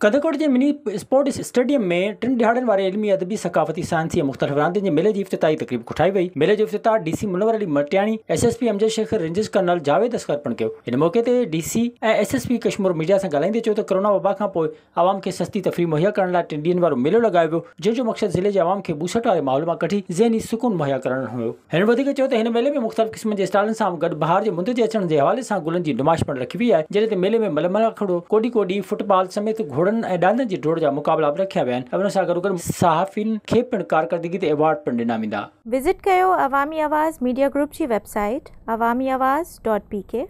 कदकोट के mini sports stadium में टिनि ॾिहाड़नि वारे अदबी सकाफ़ती साइंसी साइंसीअ मुख़्तलिफ़ रांदियुनि जे मेले जी इफ़्तिताही तकरीब खुटाई वई मेले जी इफ़्तिताह डी सी मुनवर अली मटियाणी S S P Amjad Shekhar rangers colonel Javed अस्क अर्पण कयो हिन मौक़े ते डी सी ऐं S S P Kashmore media सां ॻाल्हाईंदे चयो त कोरोना वबा खां पोइ आवाम खे सस्ती तफ़री मुहैया करण लाइ टिनि ॾींहंनि वारो मेलो लॻायो वियो जंहिंजो मक़सदु ज़िले जे आवाम खे बूसट वारे माहौल मां कढी ज़हनी सुकून मुहैया करणु हुयो हिन वधीक चयो त हिन मेले में मुख़्तलिफ़ क़िस्म जे स्टारनि सां गॾु ॿार जे मुंद जे अचण जे हवाले सां गुलनि जी नुमाइश पिणु रखी वई आहे जॾहिं त मेले में मलमला खड़ो कोडी कोडी फुटबॉल समेत ઢોરણ ડાંદન જે ઢોરજા મુકાબલા રખ્યા વિया આहिनि उन सां गॾु गॾु सहाफ़िन खे पिणु कारकर्दगी ते अवॉर्ड पिणु ॾिना वेंदा विज़िट कयो अवामी आवाज़ मीडिया ग्रुप जी वेबसाइट अवामी